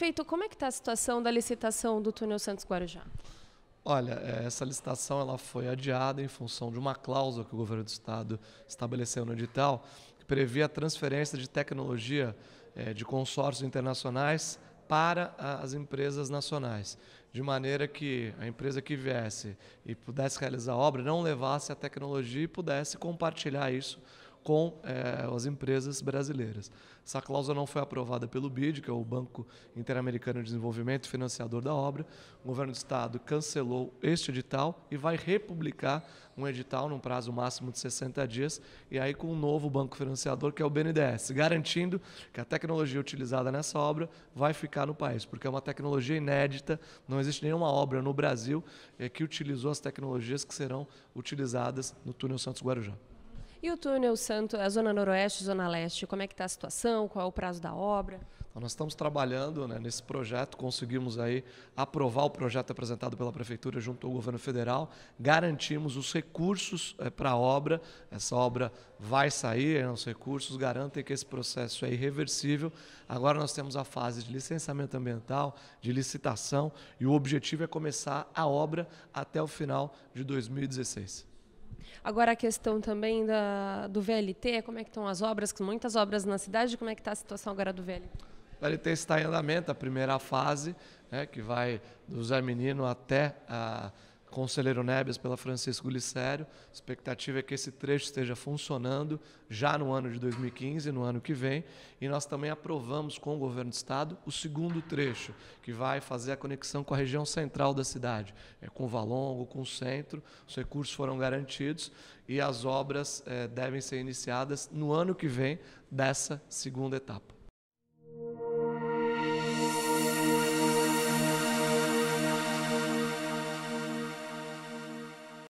Prefeito, como é que está a situação da licitação do túnel Santos Guarujá? Olha, é, essa licitação ela foi adiada em função de uma cláusula que o governo do estado estabeleceu no edital, que previa a transferência de tecnologia é, de consórcios internacionais para as empresas nacionais, de maneira que a empresa que viesse e pudesse realizar a obra não levasse a tecnologia e pudesse compartilhar isso com é, as empresas brasileiras. Essa cláusula não foi aprovada pelo BID, que é o Banco Interamericano de Desenvolvimento, financiador da obra. O governo do estado cancelou este edital e vai republicar um edital num prazo máximo de 60 dias, e aí com um novo banco financiador, que é o BNDES, garantindo que a tecnologia utilizada nessa obra vai ficar no país, porque é uma tecnologia inédita, não existe nenhuma obra no Brasil eh, que utilizou as tecnologias que serão utilizadas no túnel Santos Guarujá. E o túnel Santo, a Zona Noroeste, Zona Leste, como é que está a situação? Qual é o prazo da obra? Então, nós estamos trabalhando né, nesse projeto, conseguimos aí aprovar o projeto apresentado pela Prefeitura junto ao Governo Federal, garantimos os recursos é, eh, para a obra, essa obra vai sair, né, os recursos garantem que esse processo é irreversível. Agora nós temos a fase de licenciamento ambiental, de licitação, e o objetivo é começar a obra até o final de 2016. Agora a questão também da, do VLT, como é que estão as obras, muitas obras na cidade, como é que está a situação agora do VLT? O VLT está em andamento, a primeira fase, né, que vai do Zé Menino até a Conselheiro Nebias pela Francisco Glicério. A expectativa é que esse trecho esteja funcionando já no ano de 2015, no ano que vem. E nós também aprovamos com o governo do estado o segundo trecho, que vai fazer a conexão com a região central da cidade, é com o Valongo, com o centro. Os recursos foram garantidos e as obras é, devem ser iniciadas no ano que vem dessa segunda etapa.